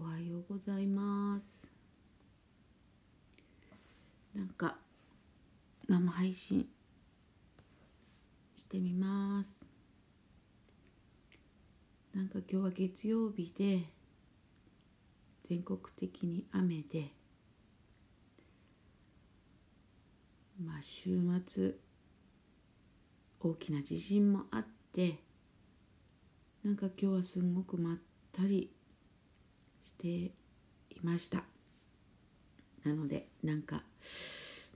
おはようございますなんか生配信してみますなんか今日は月曜日で全国的に雨でまあ週末大きな地震もあってなんか今日はすごくまったりしていましたなのでなんか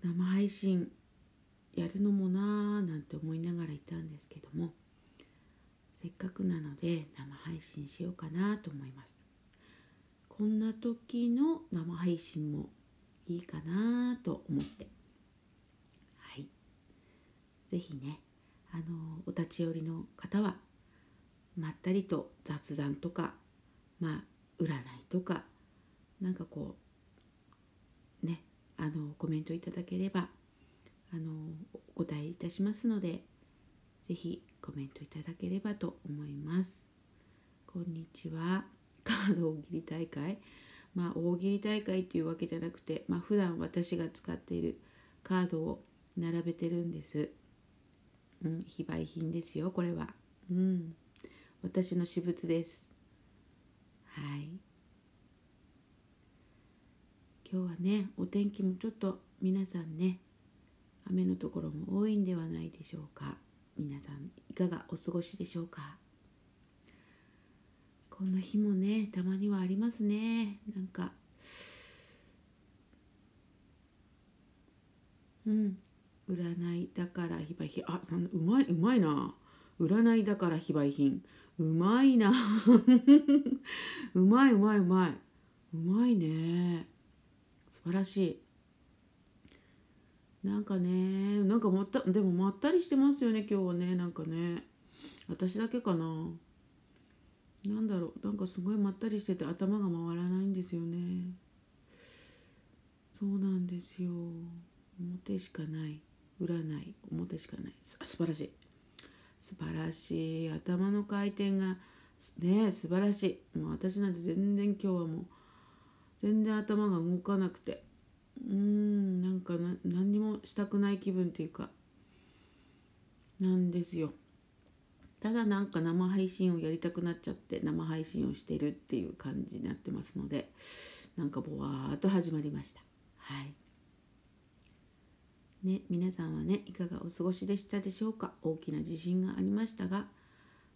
生配信やるのもなぁなんて思いながらいたんですけどもせっかくなので生配信しようかなと思いますこんな時の生配信もいいかなと思ってはい是非ねあのお立ち寄りの方はまったりと雑談とかまあ占いとかなんかこうねあのコメントいただければあのお答えいたしますので是非コメントいただければと思います。こんにちは カード大喜利大会まあ大喜利大会っていうわけじゃなくてまあ普段私が使っているカードを並べてるんです。うん、非売品ですよこれは。うん、私の私物です。はい今日はねお天気もちょっと皆さんね雨のところも多いんではないでしょうか皆さんいかがお過ごしでしょうかこんな日もねたまにはありますねなんかうん占いだから非売品あうまいうまいな占いだから非売品うまいな うまいうまいうまいうまいね素晴らしいなんかねなんかまったでもまったりしてますよね今日はねなんかね私だけかななんだろうなんかすごいまったりしてて頭が回らないんですよねそうなんですよ表しかない裏ない表しかない素晴らしい素晴らしい頭の回転がね素晴らしいもう私なんて全然今日はもう全然頭が動かなくてうーんなんか何にもしたくない気分っていうかなんですよただなんか生配信をやりたくなっちゃって生配信をしてるっていう感じになってますのでなんかぼわーっと始まりましたはいね、皆さんはねいかがお過ごしでしたでしょうか大きな地震がありましたが、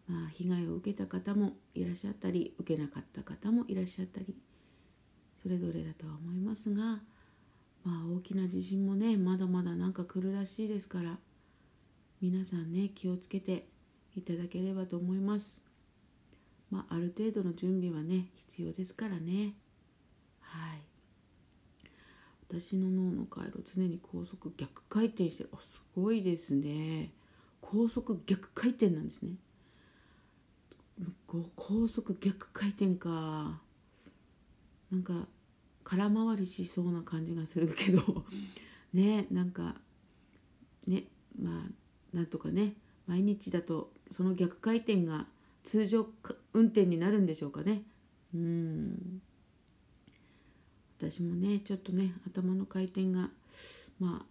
まあ、被害を受けた方もいらっしゃったり受けなかった方もいらっしゃったりそれぞれだとは思いますが、まあ、大きな地震もねまだまだなんか来るらしいですから皆さんね気をつけていただければと思います。まあ、ある程度の準備はね必要ですからね。はい私の脳の回路常に高速逆回転してるあすごいですね高速逆回転なんですね高速逆回転かなんか空回りしそうな感じがするけど ねなんかねまあなんとかね毎日だとその逆回転が通常運転になるんでしょうかねうん私もねちょっとね頭の回転がまあ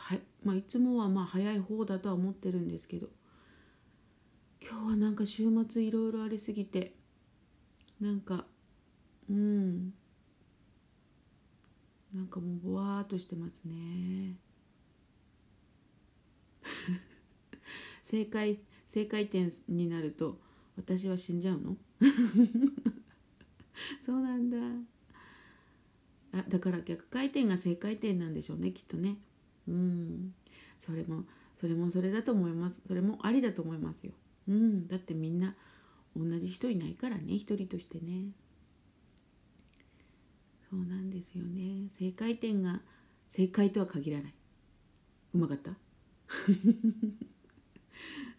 はまあ、いつもはまあ早い方だとは思ってるんですけど今日はなんか週末いろいろありすぎてなんかうんなんかもうぼわーっとしてますね 正解正解点になると私は死んじゃうの そうなんだあだから逆回転が正回転なんでしょうねきっとねうんそれもそれもそれだと思いますそれもありだと思いますようんだってみんな同じ人いないからね一人としてねそうなんですよね正回転が正解とは限らないうまかった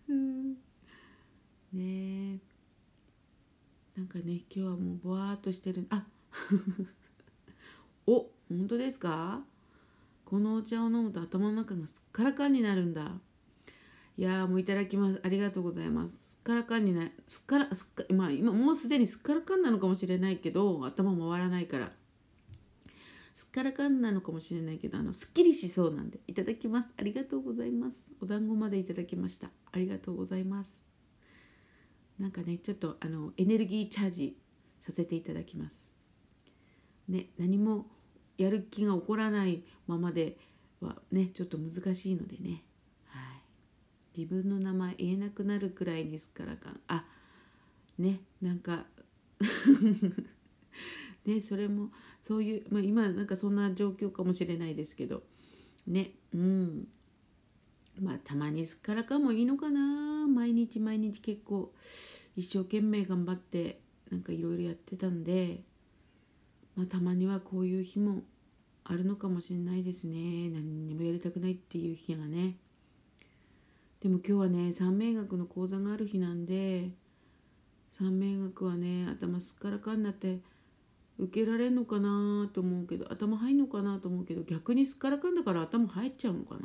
うんねえなんかね今日はもうぼわっとしてるあお本当ですかこのお茶を飲むと頭の中がすっからかんになるんだいやもういただきますありがとうございますすっからかんになすっからすっかまあ今もうすでにすっからかんなのかもしれないけど頭回らないからすっからかんなのかもしれないけどあのすっきりしそうなんでいただきますありがとうございますお団子までいただきましたありがとうございますなんかねちょっとあのエネルギーチャージさせていただきますね何もやる気が起こらないままではねちょっと難しいのでね、はい、自分の名前言えなくなるくらいですからかあねなんか ねそれもそういう、まあ、今なんかそんな状況かもしれないですけどねうんまあたまにすっからかもいいのかな毎日毎日結構一生懸命頑張ってなんかいろいろやってたんでまあ、たまにはこういう日もあるのかもしれないですね何にもやりたくないっていう日がねでも今日はね三名学の講座がある日なんで三名学はね頭すっからかんなって受けられんのかなと思うけど頭入んのかなと思うけど逆にすっからかんだから頭入っちゃうのか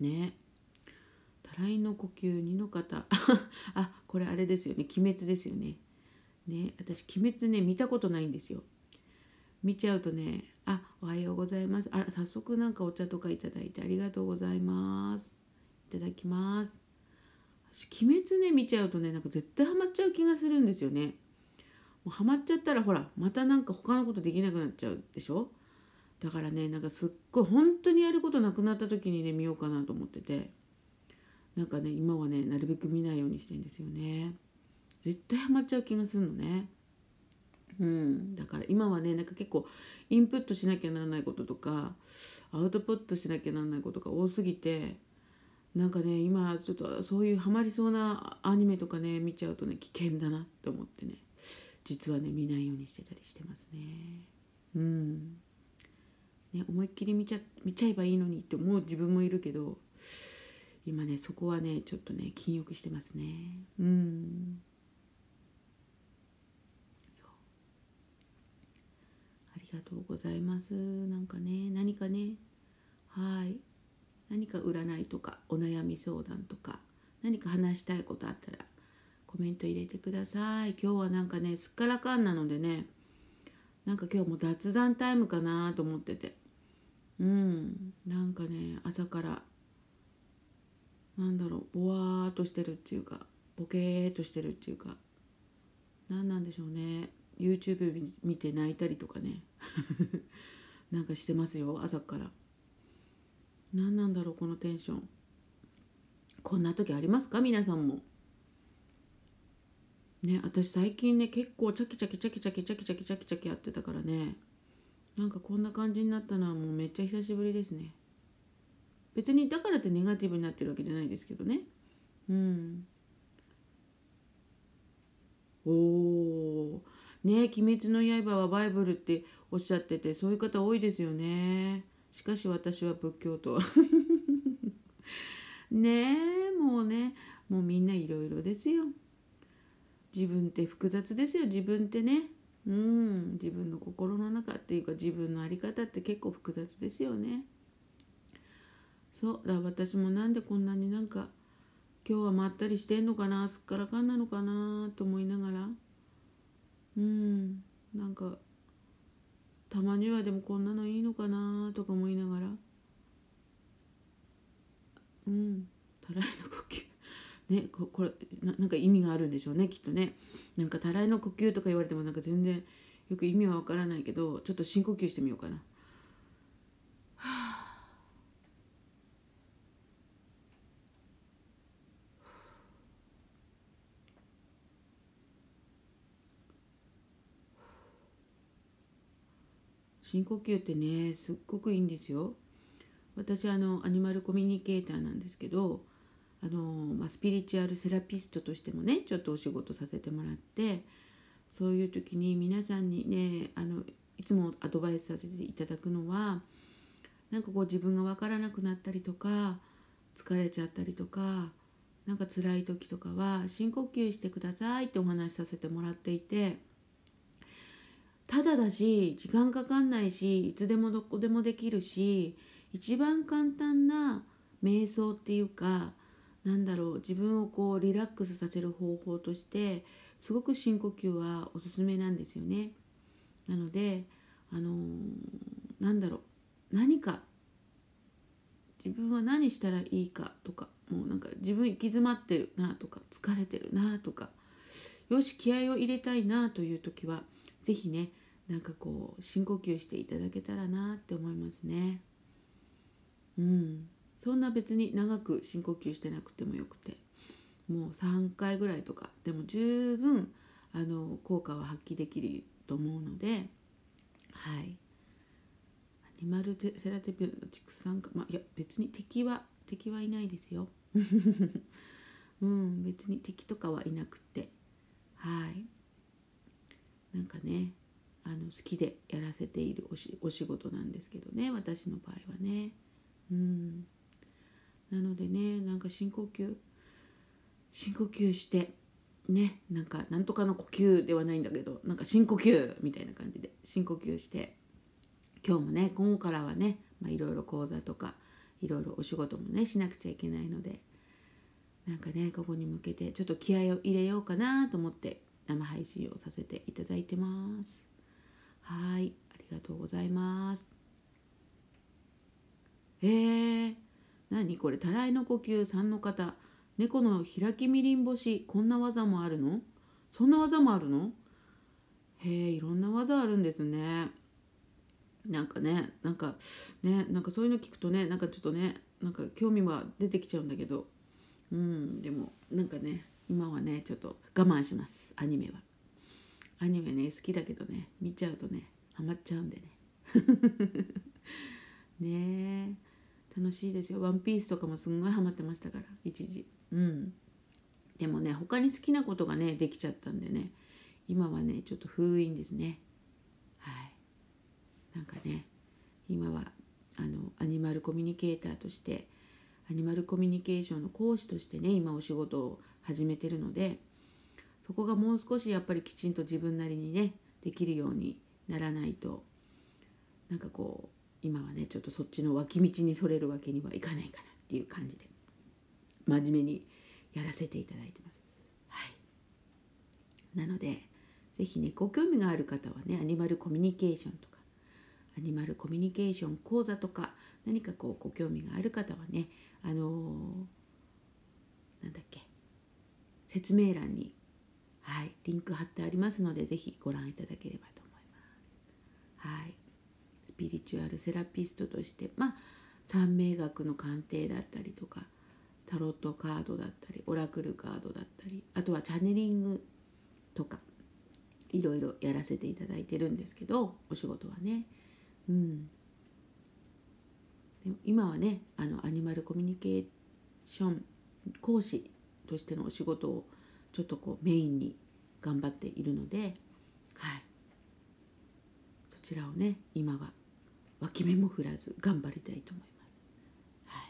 なねたらいの呼吸2の方 あこれあれですよね鬼滅ですよねね、私鬼滅ね見たことないんですよ見ちゃうとねあおはようございますあ早速なんかお茶とかいただいてありがとうございますいただきます私鬼滅ね見ちゃうとねなんか絶対ハマっちゃう気がするんですよねもうハマっちゃったらほらまたなんか他のことできなくなっちゃうでしょだからねなんかすっごい本当にやることなくなった時にね見ようかなと思っててなんかね今はねなるべく見ないようにしてんですよね絶対ハマっちゃう気がするのね。うん、だから今はねなんか結構インプットしなきゃならないこととかアウトプットしなきゃならないことが多すぎてなんかね今ちょっとそういうハマりそうなアニメとかね見ちゃうとね危険だなって思ってね実はね見ないようにしてたりしてますね。うんね、思いっきり見ちゃ見ちゃえばいいのにって思う自分もいるけど今ねそこはねちょっとね禁欲してますねうん。りがとうございますなんかね何かねはい何か占いとかお悩み相談とか何か話したいことあったらコメント入れてください今日はなんかねすっからかんなのでねなんか今日も雑談タイムかなと思っててうんなんかね朝からなんだろうぼわーっとしてるっていうかボケーっとしてるっていうか何なんでしょうね YouTube 見て泣いたりとかね なんかしてますよ朝から何なんだろうこのテンションこんな時ありますか皆さんもね私最近ね結構チャキチャキチャキチャキチャキチャキチャキチャキやってたからねなんかこんな感じになったのはもうめっちゃ久しぶりですね別にだからってネガティブになってるわけじゃないですけどねうんおおね「鬼滅の刃」はバイブルっておっしゃっててそういう方多いですよね。しかし私は仏教徒 ねえもうねもうみんないろいろですよ。自分って複雑ですよ自分ってね。うん自分の心の中っていうか自分の在り方って結構複雑ですよね。そうだ私もなんでこんなになんか今日はまったりしてんのかなすっからかんなのかなと思いながら。うんなんかたまにはでもこんなのいいのかなとか思いながらうんたらいの呼吸 ねここれなんか意味があるんでしょうねきっとねなんかたらいの呼吸とか言われてもなんか全然よく意味はわからないけどちょっと深呼吸してみようかな。深呼吸ってねすっごくいいんですよ。私あのアニマルコミュニケーターなんですけどあの、まあ、スピリチュアルセラピストとしてもねちょっとお仕事させてもらってそういう時に皆さんにねあのいつもアドバイスさせていただくのはなんかこう自分が分からなくなったりとか疲れちゃったりとかなんか辛い時とかは深呼吸してくださいってお話しさせてもらっていて。ただだし時間かかんないしいつでもどこでもできるし一番簡単な瞑想っていうかなんだろう自分をこうリラックスさせる方法としてすごく深呼吸はおすすめなんですよね。なのであのー、なんだろう何か自分は何したらいいかとかもうなんか自分行き詰まってるなとか疲れてるなとかよし気合を入れたいなという時は是非ねなんかこう深呼吸していただけたらなって思いますね。うん、そんな別に長く深呼吸してなくてもよくてもう3回ぐらいとかでも十分あの効果は発揮できると思うのではいアニマルセラテピューの畜産かまあいや別に敵は敵はいないですよ うん別に敵とかはいなくてはいなんかねあの好きでやらせているお仕事なんですけどね私の場合はねうんなのでねなんか深呼吸深呼吸してねなんかなんとかの呼吸ではないんだけどなんか深呼吸みたいな感じで深呼吸して今日もね午後からはねいろいろ講座とかいろいろお仕事もねしなくちゃいけないのでなんかねここに向けてちょっと気合を入れようかなと思って生配信をさせていただいてますはいありがとうございますえー、何これたらいの呼吸3の方猫の開きみりん干しこんな技もあるのそんな技もあるのへえいろんな技あるんですねなんかねなんかねなんかそういうの聞くとねなんかちょっとねなんか興味は出てきちゃうんだけどうんでもなんかね今はねちょっと我慢しますアニメはアニメね好きだけどね見ちゃうとねハマっちゃうんでね ね楽しいですよ「ワンピースとかもすんごいハマってましたから一時うんでもね他に好きなことがねできちゃったんでね今はねちょっと封印ですねはいなんかね今はあのアニマルコミュニケーターとしてアニマルコミュニケーションの講師としてね今お仕事を始めてるのでそこがもう少しやっぱりきちんと自分なりにねできるようにならないとなんかこう今はねちょっとそっちの脇道にそれるわけにはいかないかなっていう感じで真面目にやらせていただいてます。はい、なので是非ねご興味がある方はねアニマルコミュニケーションとかアニマルコミュニケーション講座とか何かこうご興味がある方はねあのー、なんだっけ説明欄に、はい、リンク貼ってありますのでぜひご覧いただければと思います。はい、スピリチュアルセラピストとして、まあ、三名学の鑑定だったりとかタロットカードだったりオラクルカードだったりあとはチャネリングとかいろいろやらせていただいてるんですけどお仕事はね。うん、今はねあのアニマルコミュニケーション講師としてのお仕事をちょっとこうメインに頑張っているので、はい、そちらをね今は脇目も振らず頑張りたいと思います。は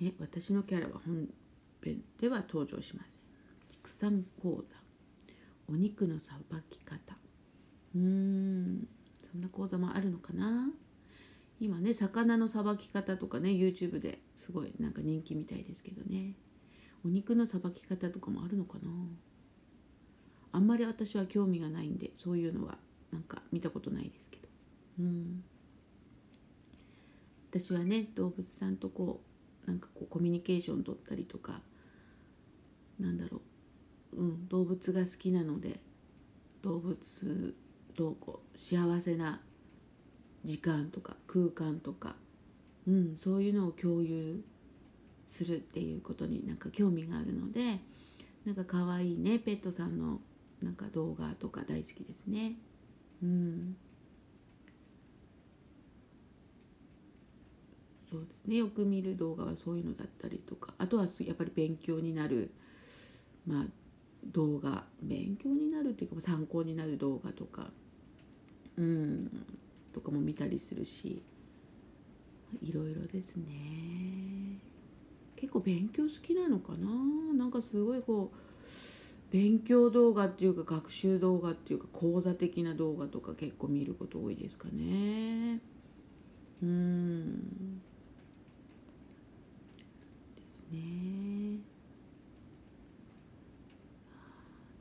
いね、私のキャラは本編では登場しません。畜産講座お肉のさばき方うーんそんな講座もあるのかな今ね魚のさばき方とかね YouTube ですごいなんか人気みたいですけどねお肉のさばき方とかもあるのかなあんまり私は興味がないんでそういうのはなんか見たことないですけどうん私はね動物さんとこうなんかこうコミュニケーション取ったりとかなんだろう、うん、動物が好きなので動物とこう幸せな時間とか空間とか、うん、そういうのを共有するっていうことになんか興味があるのでなんか可愛いねペットさんのなんか動画とか大好きですね。うん、そうですねよく見る動画はそういうのだったりとかあとはやっぱり勉強になる、まあ、動画勉強になるっていうか参考になる動画とか、うん、とかも見たりするしいろいろですね結構勉強好きなのかななんかすごいこう勉強動画っていうか学習動画っていうか講座的な動画とか結構見ること多いですかねうんですね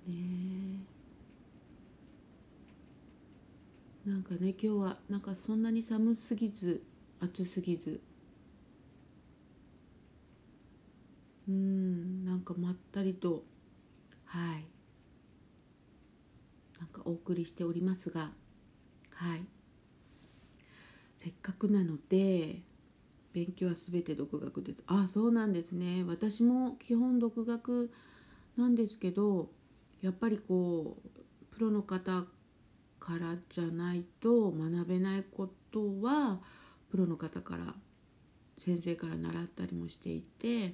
ねなんかね今日はなんかそんなに寒すぎず暑すぎずうんなんかまったりとはいなんかお送りしておりますがはいせっかくなので勉強は全て独学ですあそうなんですね私も基本独学なんですけどやっぱりこうプロの方からじゃないと学べないことはプロの方から先生から習ったりもしていて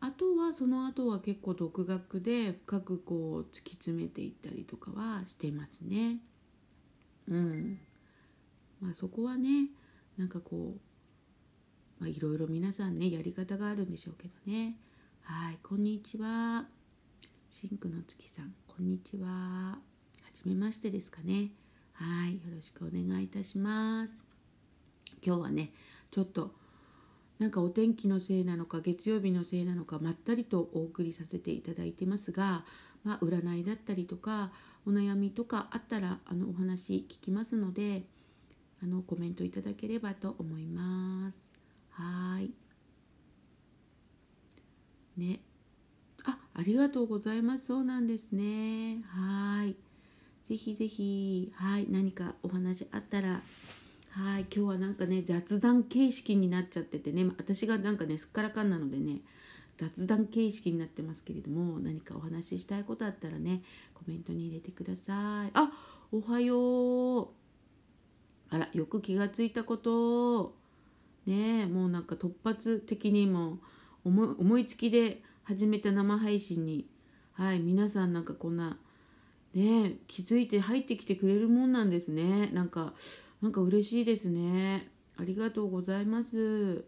あとはその後は結構独学で深くこう突き詰めていったりとかはしてますね。うんまあ、そこはねなんかこう、まあ、いろいろ皆さんねやり方があるんでしょうけどね。はいこんにちは。シンクの月さんこんにちは。みましてですかねはいよろしくお願いいたします今日はねちょっとなんかお天気のせいなのか月曜日のせいなのかまったりとお送りさせていただいてますが、まあ、占いだったりとかお悩みとかあったらあのお話聞きますのであのコメントいただければと思います。はいねあありがとうございますそうなんですねはいぜひぜひ、はい、何かお話あったら、はい、今日はなんかね、雑談形式になっちゃっててね、私がなんかね、すっからかんなのでね、雑談形式になってますけれども、何かお話ししたいことあったらね、コメントに入れてください。あ、おはよう。あら、よく気がついたこと。ねもうなんか突発的にも思いつきで始めた生配信に、はい、皆さんなんかこんな、ね気づいて入ってきてくれるもんなんですねなんかなんか嬉しいですねありがとうございます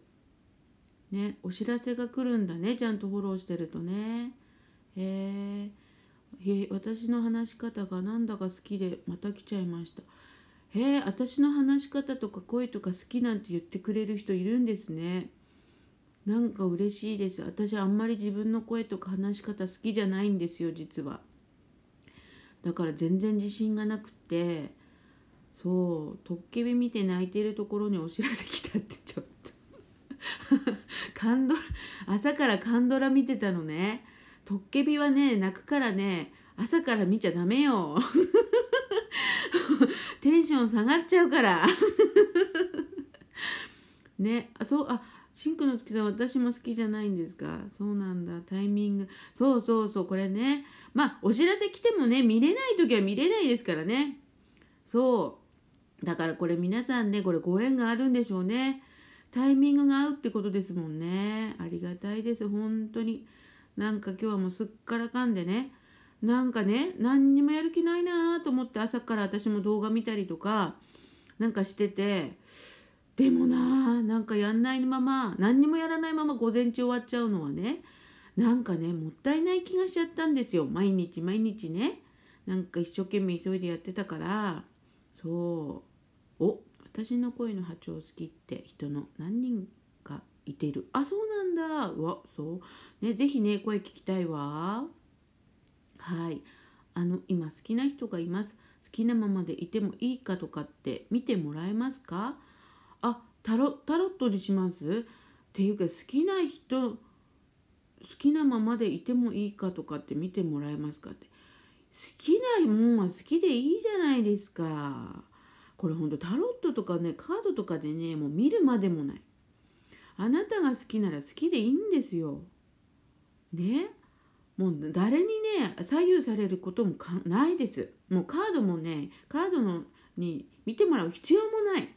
ねお知らせが来るんだねちゃんとフォローしてるとねへえ私の話し方がなんだか好きでまた来ちゃいましたへえ私の話し方とか声とか好きなんて言ってくれる人いるんですねなんか嬉しいです私あんまり自分の声とか話し方好きじゃないんですよ実はだから全然自信がなくてそうトッケビ見て泣いてるところにお知らせ来たってちょっと カンドラ朝からカンドラ見てたのねトッケビはね泣くからね朝から見ちゃダメよ テンション下がっちゃうから ねあそうあシンクの月さん私も好きじゃないんですかそうなんだタイミングそうそうそうこれねまあ、お知らせ来てもね、見れない時は見れないですからね。そう。だからこれ皆さんね、これご縁があるんでしょうね。タイミングが合うってことですもんね。ありがたいです、本当に。なんか今日はもうすっからかんでね。なんかね、何にもやる気ないなと思って朝から私も動画見たりとか、なんかしてて、でもななんかやんないまま、何にもやらないまま午前中終わっちゃうのはね、なんかねもったいない気がしちゃったんですよ毎日毎日ねなんか一生懸命急いでやってたからそうお私の声の波長好きって人の何人かいてるあそうなんだうわそうね是非ね声聞きたいわはいあの今好きな人がいます好きなままでいてもいいかとかって見てもらえますかあタロタロットにしますっていうか好きな人好きなままでいてもいいかとかって見てもらえますかって好きなもんは好きでいいじゃないですかこれほんとタロットとかねカードとかでねもう見るまでもないあなたが好きなら好きでいいんですよねもう誰にね左右されることもないですもうカードもねカードのに見てもらう必要もない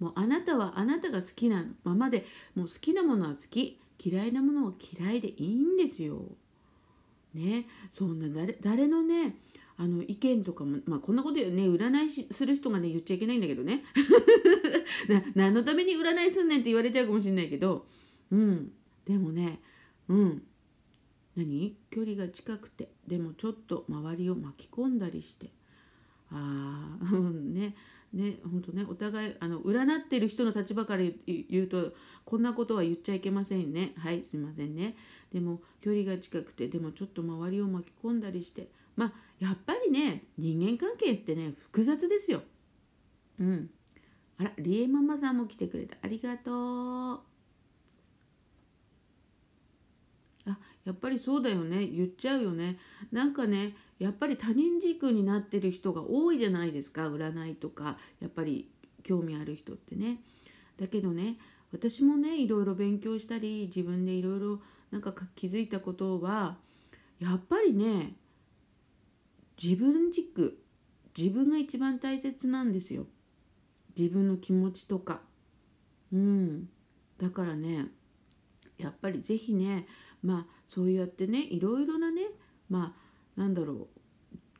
もうあなたはあなたが好きなままでもう好きなものは好き嫌いなものは嫌いでいいんですよ。ね、そんな誰誰のねあの意見とかも、まあ、こんなことよね占いしする人がね言っちゃいけないんだけどね な何のために占いすんねんって言われちゃうかもしれないけど、うん、でもね、うん、何距離が近くてでもちょっと周りを巻き込んだりしてああ ねね本当ねお互いあの占ってる人の立場から言うとこんなことは言っちゃいけませんねはいすいませんねでも距離が近くてでもちょっと周りを巻き込んだりしてまあやっぱりね人間関係ってね複雑ですようんあらりえママさんも来てくれたありがとうあやっぱりそうだよね言っちゃうよねなんかねやっぱり他人軸になってる人が多いじゃないですか占いとかやっぱり興味ある人ってね。だけどね私もねいろいろ勉強したり自分でいろいろなんか気づいたことはやっぱりね自分軸自分が一番大切なんですよ自分の気持ちとかうんだからねやっぱり是非ねまあそうやってねいろいろなねまあなんだろう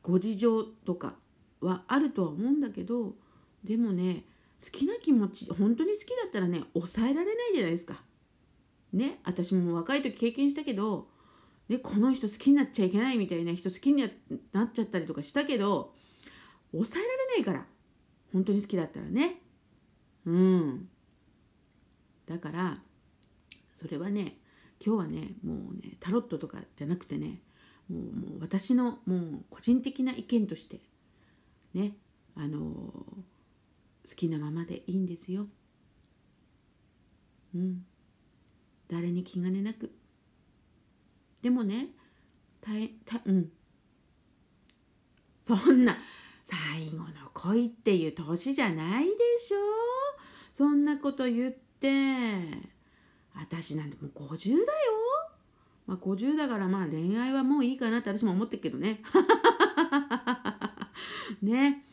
ご事情とかはあるとは思うんだけどでもね好きな気持ち本当に好きだったらね抑えられないじゃないですか。ね私も若い時経験したけど、ね、この人好きになっちゃいけないみたいな人好きになっちゃったりとかしたけど抑えられないから本当に好きだったらね。うんだからそれはね今日はねもうねタロットとかじゃなくてねもうもう私のもう個人的な意見としてねあの好きなままでいいんですよ。うん。誰に気兼ねなく。でもねたえたうんそんな最後の恋っていう年じゃないでしょそんなこと言って私なんてもう50だよまあ、50だからまあ恋愛はもういいかなって私も思ってるけどね。ね。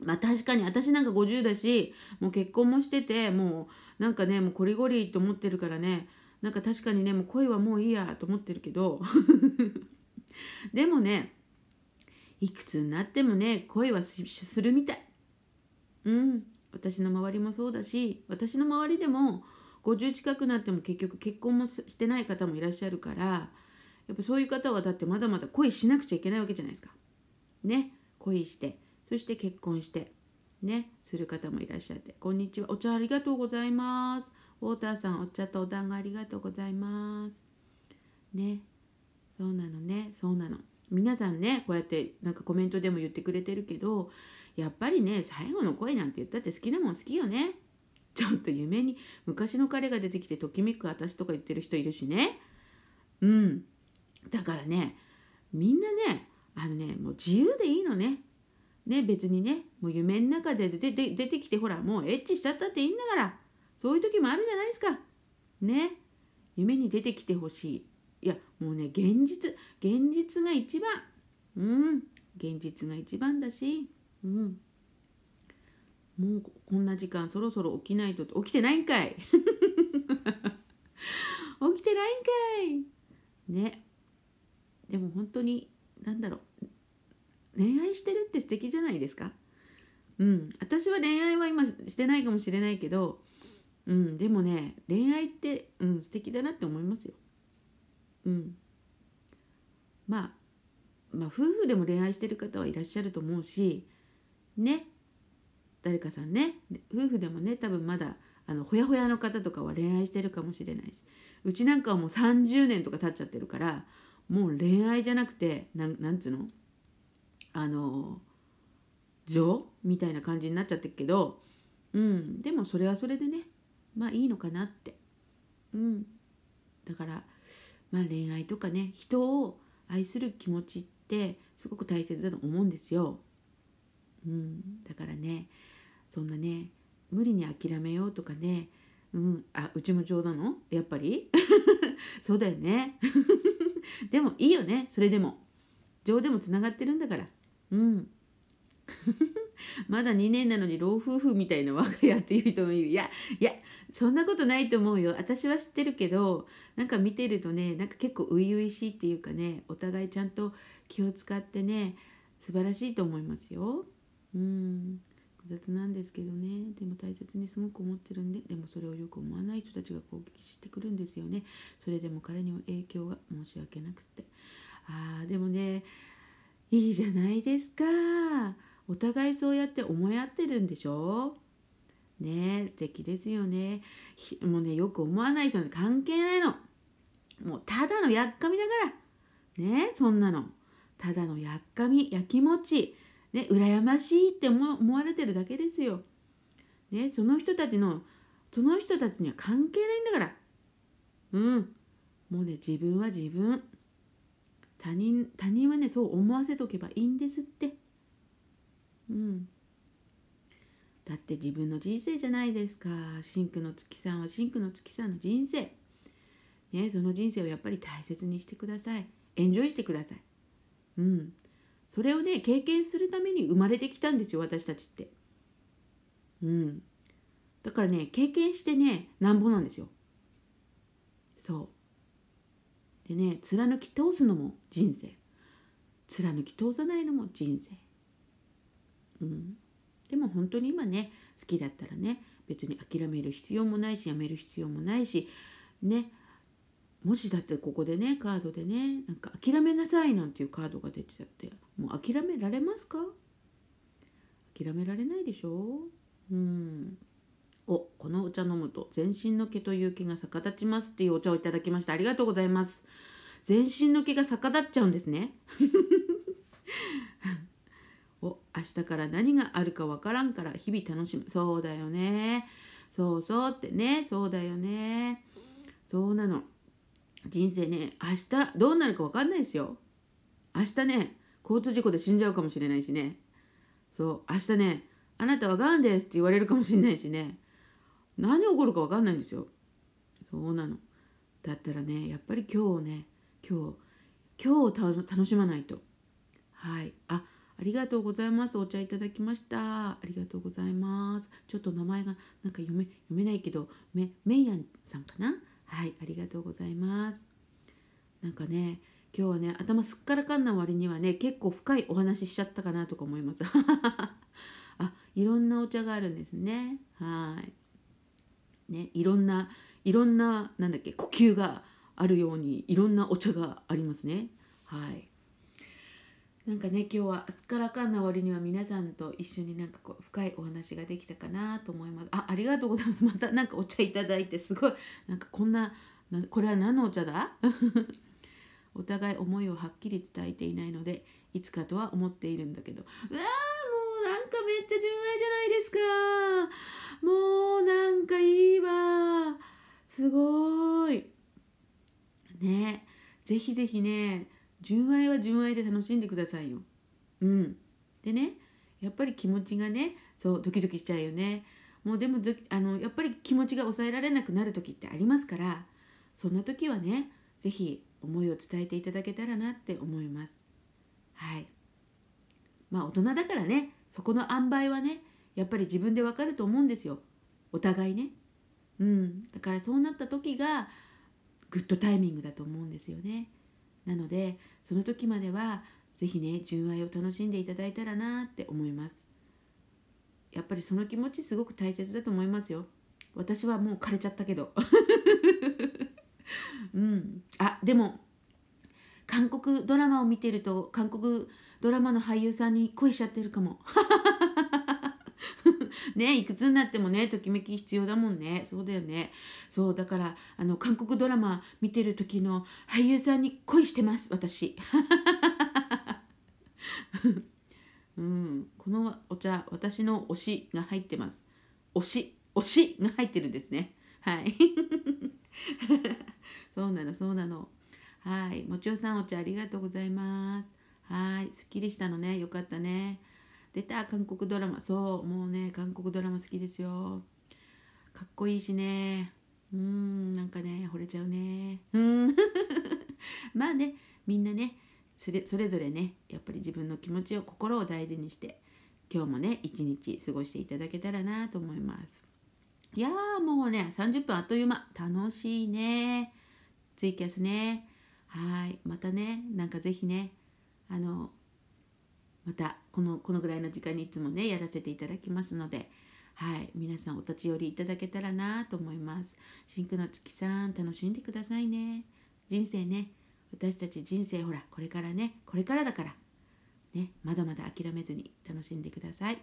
まあ確かに私なんか50だしもう結婚もしててもうなんかねもうこりごりと思ってるからねなんか確かにねもう恋はもういいやと思ってるけど でもねいくつになってもね恋はするみたい。うん私の周りもそうだし私の周りでも50近くなっても結局結婚もしてない方もいらっしゃるからやっぱそういう方はだってまだまだ恋しなくちゃいけないわけじゃないですか。ね恋してそして結婚してねする方もいらっしゃって「こんにちはお茶ありがとうございます」「ウォーターさんお茶とお団子ありがとうございます」ねそうなのねそうなの。皆さんねこうやってなんかコメントでも言ってくれてるけどやっぱりね最後の恋なんて言ったって好きなもん好きよねちょっと夢に昔の彼が出てきてときめく私とか言ってる人いるしねうんだからねみんなねあのねもう自由でいいのねね別にねもう夢の中で出て出てきてほらもうエッチしちゃったっていいんだからそういう時もあるじゃないですかね夢に出てきてほしいいやもうね現実現実が一番うん現実が一番だしうんもうこんな時間そろそろ起きないと起きてないんかい 起きてないんかいねでも本当に何だろう恋愛してるって素敵じゃないですかうん私は恋愛は今してないかもしれないけどうんでもね恋愛ってうん素敵だなって思いますようんまあまあ夫婦でも恋愛してる方はいらっしゃると思うしね誰かさんね夫婦でもね多分まだあのほやほやの方とかは恋愛してるかもしれないしうちなんかはもう30年とか経っちゃってるからもう恋愛じゃなくてなんなんつうのあの情みたいな感じになっちゃってるけどうんでもそれはそれでねまあいいのかなってうんだからまあ恋愛とかね人を愛する気持ちってすごく大切だと思うんですよ。うん、だからねそんなね無理に諦めようとかねうん、あうちも冗談のやっぱり そうだよね でもいいよねそれでも情でもつながってるんだからうん まだ2年なのに老夫婦みたいな我が家っていう人もいるいやいやそんなことないと思うよ私は知ってるけどなんか見てるとねなんか結構初々しいっていうかねお互いちゃんと気を使ってね素晴らしいと思いますようん。雑なんですけどねでも大切にすごく思ってるんででもそれをよく思わない人たちが攻撃してくるんですよねそれでも彼には影響が申し訳なくってあーでもねいいじゃないですかお互いそうやって思い合ってるんでしょね素敵ですよねもうねよく思わない人なんて関係ないのもうただのやっかみだからねそんなのただのやっかみやきもちね、羨ましいって思われてるだけですよ。ね、その人たちの、その人たちには関係ないんだから。うん。もうね、自分は自分。他人、他人はね、そう思わせとけばいいんですって。うん。だって自分の人生じゃないですか。シンクの月さんはシンクの月さんの人生。ね、その人生をやっぱり大切にしてください。エンジョイしてください。うん。それをね経験するために生まれてきたんですよ私たちって。うん、だからね経験してねなんぼなんですよ。そうでね貫き通すのも人生貫き通さないのも人生。うん、でも本当に今ね好きだったらね別に諦める必要もないしやめる必要もないしねもしだってここでねカードでねなんか諦めなさいなんていうカードが出ちゃってもう諦められますか諦められないでしょうんおこのお茶飲むと全身の毛という毛が逆立ちますっていうお茶をいただきましたありがとうございます全身の毛が逆立っちゃうんですね お明日から何があるかわからんから日々楽しむそうだよねそうそうってねそうだよねそうなの人生ね明日どうなるか分かんないですよ明日ね交通事故で死んじゃうかもしれないしねそう明日ねあなたはがんですって言われるかもしれないしね何起こるか分かんないんですよそうなのだったらねやっぱり今日をね今日今日を楽しまないとはいあありがとうございますお茶いただきましたありがとうございますちょっと名前がなんか読め読めないけどめめいやんさんかなはいありがとうございますなんかね今日はね頭すっからかんな割にはね結構深いお話ししちゃったかなとか思います あいろんなお茶があるんですねはいねいろんないろんななんだっけ呼吸があるようにいろんなお茶がありますねはいなんかね今日はすっからかんな割には皆さんと一緒になんかこう深いお話ができたかなと思いますあありがとうございます またなんかお茶いただいてすごいなんかこんなこれは何のお茶だ お互い思いをはっきり伝えていないのでいつかとは思っているんだけどうわーもうなんかめっちゃ純愛じゃないですかもうなんかいいわすごいねぜひぜひね純愛は純愛で楽しんでくださいよ。うん。でね、やっぱり気持ちがね、そう、ドキドキしちゃうよね。もうでもあの、やっぱり気持ちが抑えられなくなる時ってありますから、そんな時はね、是非思いを伝えていただけたらなって思います。はい。まあ大人だからね、そこの塩梅はね、やっぱり自分でわかると思うんですよ。お互いね。うん。だからそうなった時が、グッドタイミングだと思うんですよね。なのでその時までは是非ね純愛を楽しんでいただいたらなって思いますやっぱりその気持ちすごく大切だと思いますよ私はもう枯れちゃったけど うんあでも韓国ドラマを見てると韓国ドラマの俳優さんに恋しちゃってるかも ね、いくつになってもね、ときめき必要だもんね。そうだよね。そう、だから、あの、韓国ドラマ見てる時の俳優さんに恋してます、私。うん、このお茶、私の推しが入ってます。推し、推しが入ってるんですね。はい。そうなの、そうなの。はい。もちおさん、お茶ありがとうございます。はい。すっきりしたのね。よかったね。出た韓国ドラマそうもうね韓国ドラマ好きですよかっこいいしねうんなんかね惚れちゃうねうん まあねみんなねそれそれぞれねやっぱり自分の気持ちを心を大事にして今日もね一日過ごしていただけたらなと思いますいやもうね30分あっという間楽しいねツイキャスねはいまたねなんか是非ねあのまたこのこのぐらいの時間にいつもねやらせていただきますので、はい、皆さんお立ち寄りいただけたらなと思います。真空の月さん楽しんでくださいね。人生ね私たち人生ほらこれからねこれからだから、ね、まだまだ諦めずに楽しんでください。